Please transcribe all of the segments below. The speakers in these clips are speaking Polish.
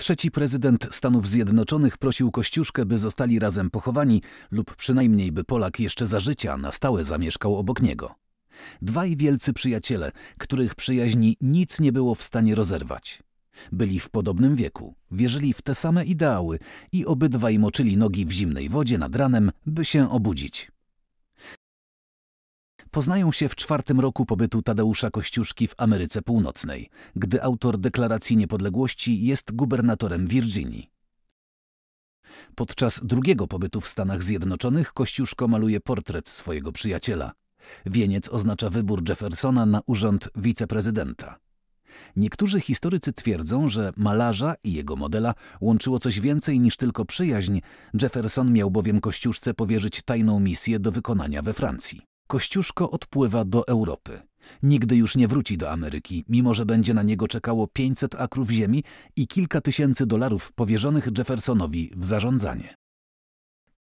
Trzeci prezydent Stanów Zjednoczonych prosił Kościuszkę, by zostali razem pochowani lub przynajmniej by Polak jeszcze za życia na stałe zamieszkał obok niego. Dwaj wielcy przyjaciele, których przyjaźni nic nie było w stanie rozerwać. Byli w podobnym wieku, wierzyli w te same ideały i obydwaj moczyli nogi w zimnej wodzie nad ranem, by się obudzić. Poznają się w czwartym roku pobytu Tadeusza Kościuszki w Ameryce Północnej, gdy autor Deklaracji Niepodległości jest gubernatorem Virginii. Podczas drugiego pobytu w Stanach Zjednoczonych Kościuszko maluje portret swojego przyjaciela. Wieniec oznacza wybór Jeffersona na urząd wiceprezydenta. Niektórzy historycy twierdzą, że malarza i jego modela łączyło coś więcej niż tylko przyjaźń. Jefferson miał bowiem Kościuszce powierzyć tajną misję do wykonania we Francji. Kościuszko odpływa do Europy. Nigdy już nie wróci do Ameryki, mimo że będzie na niego czekało 500 akrów ziemi i kilka tysięcy dolarów powierzonych Jeffersonowi w zarządzanie.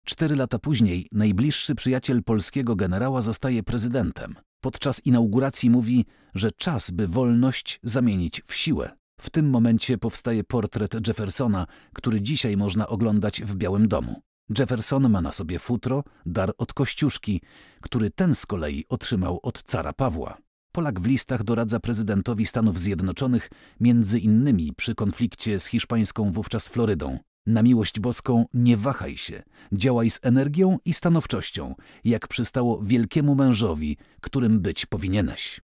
Cztery lata później najbliższy przyjaciel polskiego generała zostaje prezydentem. Podczas inauguracji mówi, że czas, by wolność zamienić w siłę. W tym momencie powstaje portret Jeffersona, który dzisiaj można oglądać w Białym Domu. Jefferson ma na sobie futro, dar od Kościuszki, który ten z kolei otrzymał od cara Pawła. Polak w listach doradza prezydentowi Stanów Zjednoczonych, między innymi przy konflikcie z hiszpańską wówczas Florydą. Na miłość boską nie wahaj się, działaj z energią i stanowczością, jak przystało wielkiemu mężowi, którym być powinieneś.